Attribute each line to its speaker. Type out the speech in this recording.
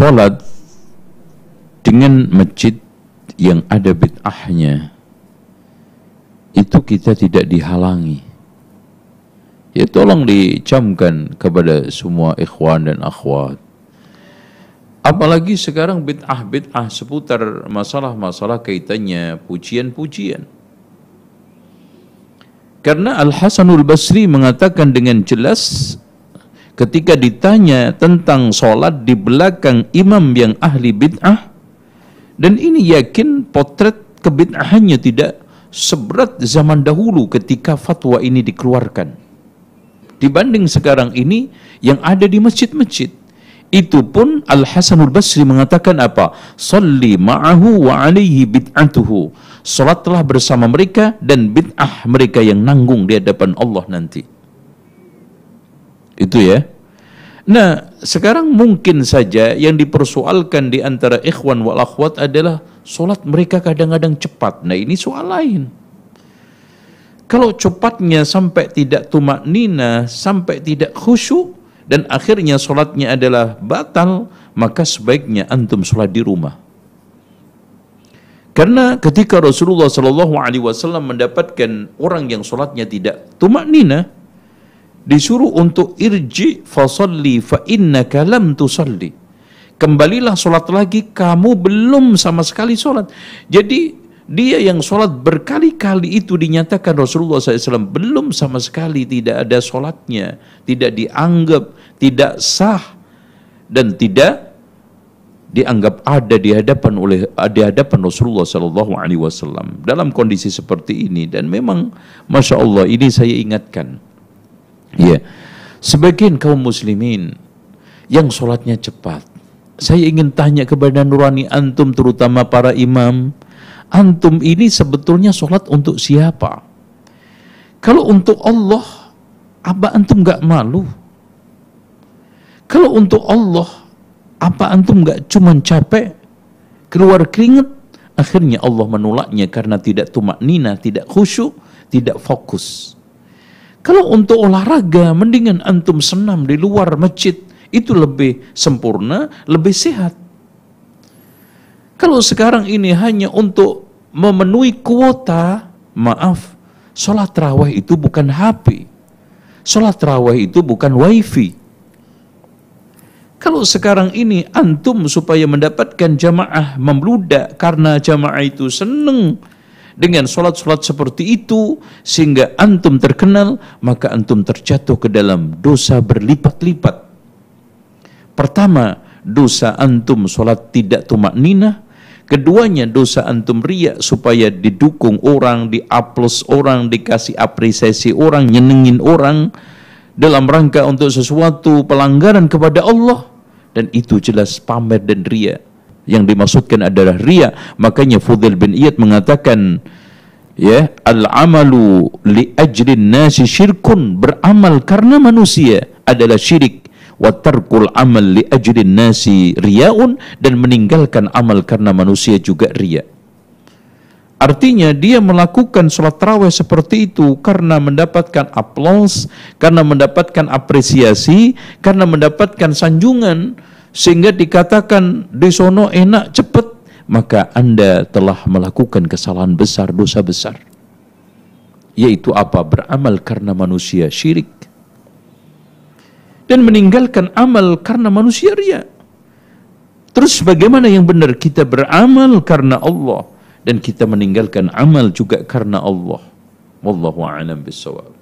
Speaker 1: sholat dengan masjid yang ada bid'ahnya itu kita tidak dihalangi ya tolong dicamkan kepada semua ikhwan dan akhwat apalagi sekarang bid'ah bid'ah seputar masalah-masalah kaitannya pujian-pujian karena Al Hasanul Basri mengatakan dengan jelas ketika ditanya tentang sholat di belakang imam yang ahli bid'ah dan ini yakin potret kebid'ahannya tidak seberat zaman dahulu ketika fatwa ini dikeluarkan dibanding sekarang ini yang ada di masjid-masjid itu pun Al Hasanul Basri mengatakan apa? Salli ma'ahu wa alaihi bid'atuhu. Salatlah bersama mereka dan bid'ah mereka yang nanggung di hadapan Allah nanti. Itu ya. Nah, sekarang mungkin saja yang dipersoalkan di antara ikhwan wal akhwat adalah solat mereka kadang-kadang cepat. Nah, ini soal lain. Kalau cepatnya sampai tidak tumak nina, sampai tidak khusyuk, dan akhirnya solatnya adalah batal, maka sebaiknya antum sholat di rumah. Karena ketika Rasulullah Shallallahu Alaihi Wasallam mendapatkan orang yang solatnya tidak tumak nina, disuruh untuk irji fasalli fa innaka lam tusalli. Kembalilah sholat lagi, kamu belum sama sekali sholat. Jadi dia yang sholat berkali-kali itu dinyatakan Rasulullah SAW belum sama sekali tidak ada sholatnya, tidak dianggap, tidak sah, dan tidak dianggap ada di hadapan oleh di hadapan Rasulullah Shallallahu Alaihi Wasallam dalam kondisi seperti ini dan memang masya Allah ini saya ingatkan Ya. Sebagian kaum muslimin yang sholatnya cepat. Saya ingin tanya kepada nurani antum terutama para imam. Antum ini sebetulnya sholat untuk siapa? Kalau untuk Allah, apa antum gak malu? Kalau untuk Allah, apa antum gak cuman capek? Keluar keringat, akhirnya Allah menolaknya karena tidak tumak nina, tidak khusyuk, tidak fokus. Kalau untuk olahraga, mendingan antum senam di luar masjid. Itu lebih sempurna, lebih sehat. Kalau sekarang ini hanya untuk memenuhi kuota, maaf, sholat terawih itu bukan HP. Sholat terawih itu bukan wifi. Kalau sekarang ini antum supaya mendapatkan jamaah membludak karena jamaah itu seneng dengan sholat-sholat seperti itu sehingga antum terkenal maka antum terjatuh ke dalam dosa berlipat-lipat pertama dosa antum sholat tidak tumak nina, keduanya dosa antum riak supaya didukung orang diaplos orang dikasih apresiasi orang nyenengin orang dalam rangka untuk sesuatu pelanggaran kepada Allah dan itu jelas pamer dan riak yang dimaksudkan adalah ria makanya Fudil bin Iyad mengatakan ya al-amalu li ajrin nasi syirkun beramal karena manusia adalah syirik wa amal li ajrin nasi riyaun dan meninggalkan amal karena manusia juga riya Artinya dia melakukan sholat terawih seperti itu karena mendapatkan aplaus, karena mendapatkan apresiasi, karena mendapatkan sanjungan sehingga dikatakan disono enak cepat maka Anda telah melakukan kesalahan besar dosa besar yaitu apa beramal karena manusia syirik dan meninggalkan amal karena manusia ria terus bagaimana yang benar kita beramal karena Allah dan kita meninggalkan amal juga karena Allah wallahu a'lam bissawab